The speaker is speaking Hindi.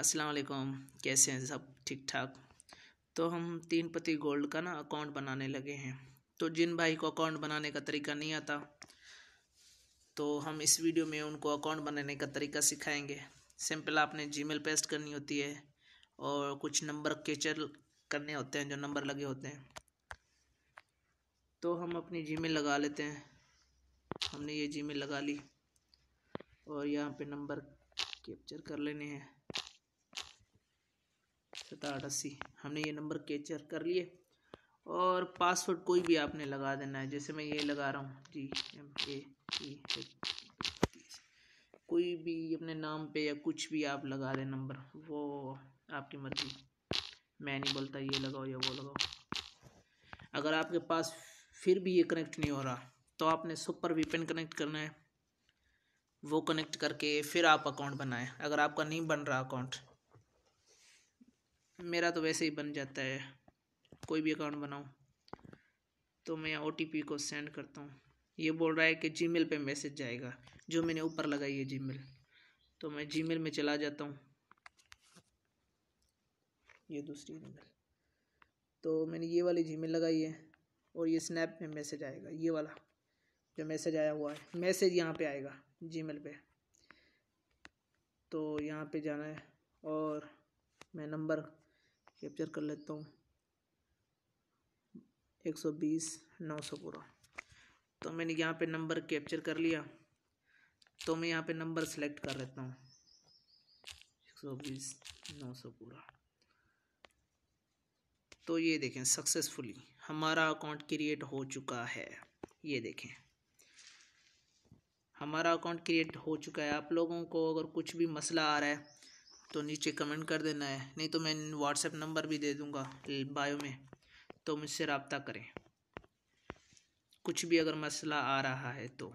अस्सलाम वालेकुम कैसे हैं सब ठीक ठाक तो हम तीन पति गोल्ड का ना अकाउंट बनाने लगे हैं तो जिन भाई को अकाउंट बनाने का तरीका नहीं आता तो हम इस वीडियो में उनको अकाउंट बनाने का तरीका सिखाएंगे सिंपल आपने जीमेल पेस्ट करनी होती है और कुछ नंबर कैचर करने होते हैं जो नंबर लगे होते हैं तो हम अपनी जीमेल लगा लेते हैं हमने ये जीमेल लगा ली और यहाँ पे नंबर कैप्चर कर लेने हैं सताहठ अस्सी हमने ये नंबर कैचर कर लिए और पासवर्ड कोई भी आपने लगा देना है जैसे मैं ये लगा रहा हूँ जी एम ए e कोई भी अपने नाम पे या कुछ भी आप लगा दें नंबर वो आपकी मर्ज़ी मैं नहीं बोलता ये लगाओ या वो लगाओ अगर आपके पास फिर भी ये कनेक्ट नहीं हो रहा तो आपने सुपर वीपेन कनेक्ट करना है वो कनेक्ट करके फिर आप अकाउंट बनाएं अगर आपका नहीं बन रहा अकाउंट मेरा तो वैसे ही बन जाता है कोई भी अकाउंट बनाऊँ तो मैं ओ को सेंड करता हूँ ये बोल रहा है कि जी मेल मैसेज जाएगा जो मैंने ऊपर लगाई है जी तो मैं जी में चला जाता हूँ ये दूसरी जी तो मैंने ये वाली जी लगाई है और ये स्नैप में मैसेज आएगा ये वाला जो मैसेज आया हुआ है मैसेज यहाँ पे आएगा जी पे तो यहाँ पे जाना है और मैं नंबर कैप्चर कर लेता हूँ 120 सौ बीस पूरा तो मैंने यहाँ पे नंबर कैप्चर कर लिया तो मैं यहाँ पे नंबर सेलेक्ट कर लेता हूँ 120 सौ बीस सौ पूरा तो ये देखें सक्सेसफुली हमारा अकाउंट क्रिएट हो चुका है ये देखें हमारा अकाउंट क्रिएट हो चुका है आप लोगों को अगर कुछ भी मसला आ रहा है तो नीचे कमेंट कर देना है नहीं तो मैं व्हाट्सएप नंबर भी दे दूँगा बायो में तो मुझसे रबता करें कुछ भी अगर मसला आ रहा है तो